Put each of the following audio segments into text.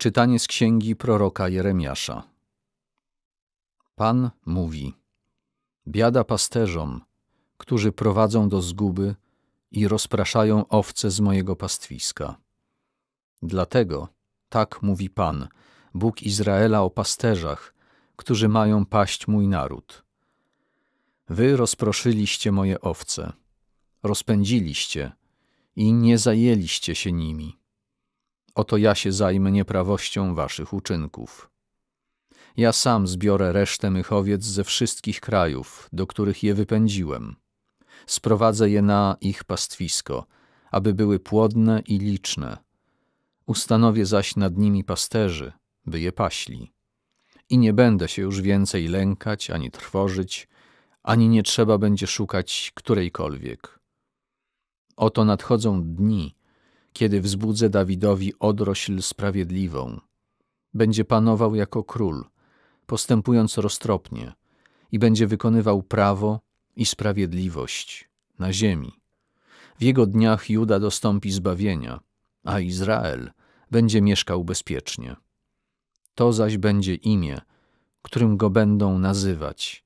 Czytanie z księgi proroka Jeremiasza. Pan mówi: Biada pasterzom, którzy prowadzą do zguby i rozpraszają owce z mojego pastwiska. Dlatego tak mówi Pan, Bóg Izraela o pasterzach, którzy mają paść mój naród. Wy rozproszyliście moje owce, rozpędziliście i nie zajęliście się nimi Oto ja się zajmę nieprawością waszych uczynków. Ja sam zbiorę resztę mych owiec ze wszystkich krajów, do których je wypędziłem. Sprowadzę je na ich pastwisko, aby były płodne i liczne. Ustanowię zaś nad nimi pasterzy, by je paśli. I nie będę się już więcej lękać ani trwożyć, ani nie trzeba będzie szukać którejkolwiek. Oto nadchodzą dni, kiedy wzbudzę Dawidowi odrośl sprawiedliwą. Będzie panował jako król, postępując roztropnie i będzie wykonywał prawo i sprawiedliwość na ziemi. W jego dniach Juda dostąpi zbawienia, a Izrael będzie mieszkał bezpiecznie. To zaś będzie imię, którym go będą nazywać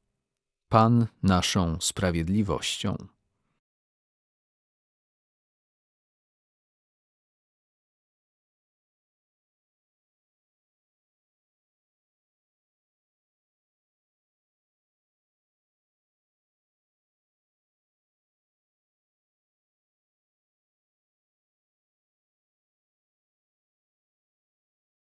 Pan naszą sprawiedliwością.